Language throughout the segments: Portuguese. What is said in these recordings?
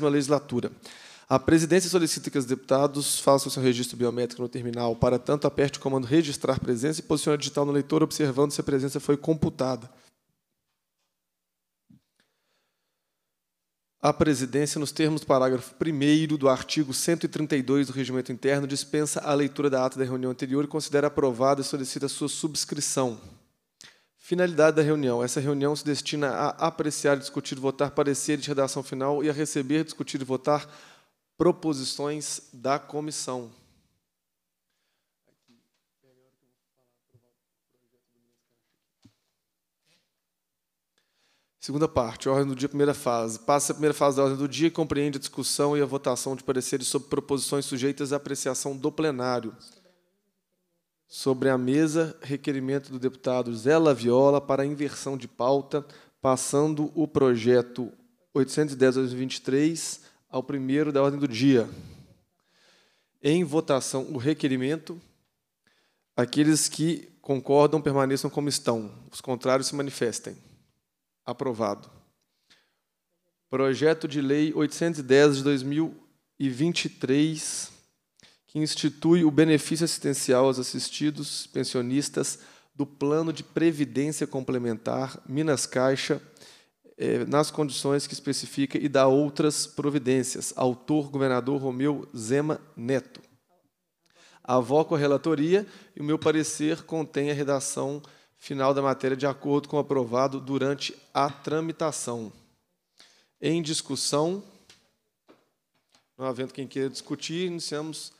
mesma legislatura. A presidência solicita que os deputados façam seu registro biométrico no terminal. Para tanto, aperte o comando registrar presença e posicione o digital no leitor, observando se a presença foi computada. A presidência, nos termos do parágrafo 1 do artigo 132 do Regimento Interno, dispensa a leitura da ata da reunião anterior e considera aprovada e solicita sua subscrição. Finalidade da reunião. Essa reunião se destina a apreciar, discutir e votar parecer de redação final e a receber, discutir e votar proposições da comissão. Segunda parte, ordem do dia, primeira fase. Passa a primeira fase da ordem do dia e compreende a discussão e a votação de pareceres sobre proposições sujeitas à apreciação do plenário sobre a mesa requerimento do deputado Zé Laviola para inversão de pauta, passando o projeto 810-2023 ao primeiro da ordem do dia. Em votação, o requerimento. Aqueles que concordam permaneçam como estão. Os contrários se manifestem. Aprovado. Projeto de Lei 810 de 2023 que institui o benefício assistencial aos assistidos pensionistas do Plano de Previdência Complementar Minas Caixa, eh, nas condições que especifica e dá outras providências. Autor, governador Romeu Zema Neto. Avoco a relatoria e o meu parecer contém a redação final da matéria de acordo com o aprovado durante a tramitação. Em discussão, não havendo quem queira discutir, iniciamos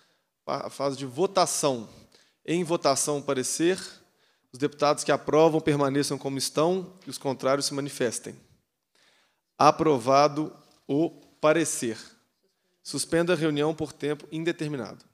a fase de votação. Em votação, parecer, os deputados que aprovam permaneçam como estão e os contrários se manifestem. Aprovado o parecer. Suspendo a reunião por tempo indeterminado.